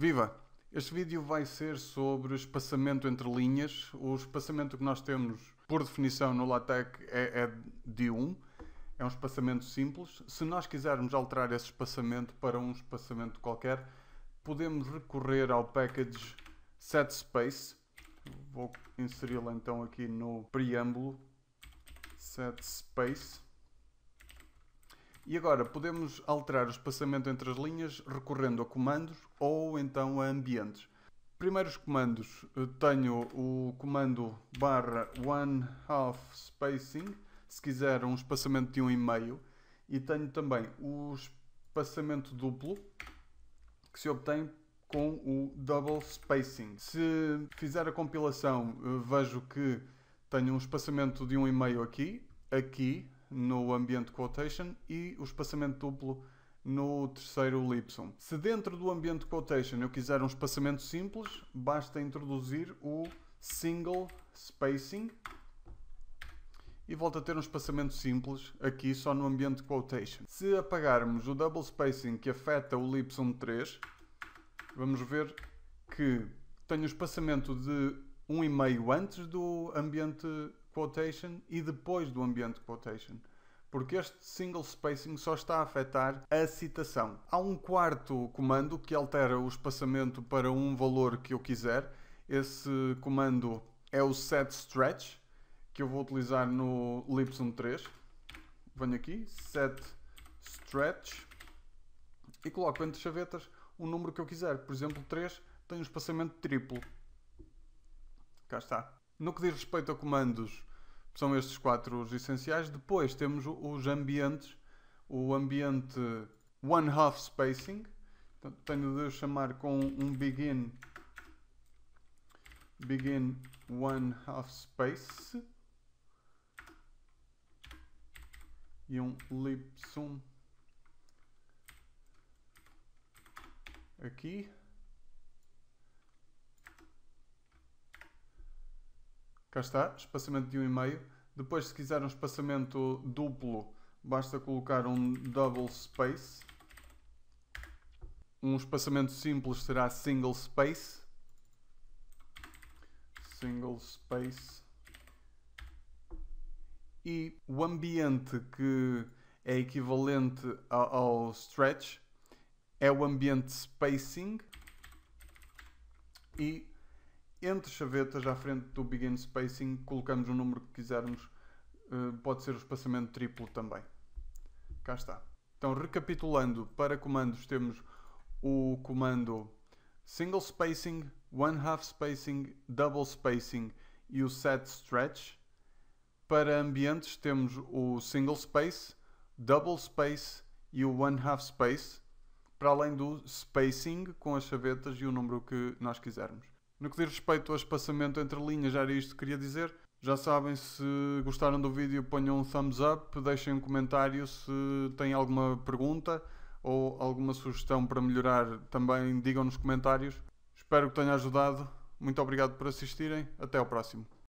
Viva! Este vídeo vai ser sobre espaçamento entre linhas. O espaçamento que nós temos, por definição, no LaTeX é, é de 1. É um espaçamento simples. Se nós quisermos alterar esse espaçamento para um espaçamento qualquer, podemos recorrer ao package setSpace. Vou inseri-lo então aqui no preâmbulo setSpace e agora podemos alterar o espaçamento entre as linhas recorrendo a comandos ou então a ambientes. Primeiros comandos, eh, tenho o comando barra one half spacing, se quiser um espaçamento de 1,5 um e, e tenho também o espaçamento duplo que se obtém com o double spacing. Se fizer a compilação, eh, vejo que tenho um espaçamento de 1,5 aqui, aqui, no ambiente quotation e o espaçamento duplo no terceiro Lipson. Se dentro do ambiente quotation eu quiser um espaçamento simples, basta introduzir o single spacing e volta a ter um espaçamento simples aqui só no ambiente quotation. Se apagarmos o double spacing que afeta o Lipson 3, vamos ver que tenho o espaçamento de 1,5 antes do ambiente quotation e depois do ambiente quotation. Porque este single spacing só está a afetar a citação. Há um quarto comando que altera o espaçamento para um valor que eu quiser. Esse comando é o set stretch, que eu vou utilizar no Lipson 3. Venho aqui, set stretch, e coloco entre chavetas o número que eu quiser. Por exemplo, 3 tem um espaçamento triplo. Cá está. No que diz respeito a comandos são estes quatro os essenciais. Depois temos os ambientes. O ambiente one half spacing. Portanto, tenho de chamar com um begin begin one half space e um lip aqui Cá está, espaçamento de 1,5. Depois, se quiser um espaçamento duplo, basta colocar um double space. Um espaçamento simples será single space. Single space. E o ambiente que é equivalente ao stretch é o ambiente spacing e entre chavetas à frente do begin spacing colocamos o número que quisermos eh, pode ser o espaçamento triplo também cá está então recapitulando para comandos temos o comando single spacing one half spacing double spacing e o set stretch para ambientes temos o single space double space e o one half space para além do spacing com as chavetas e o número que nós quisermos no que diz respeito ao espaçamento entre linhas, era isto que queria dizer. Já sabem, se gostaram do vídeo, ponham um thumbs up, deixem um comentário se têm alguma pergunta ou alguma sugestão para melhorar, também digam nos comentários. Espero que tenha ajudado. Muito obrigado por assistirem. Até ao próximo.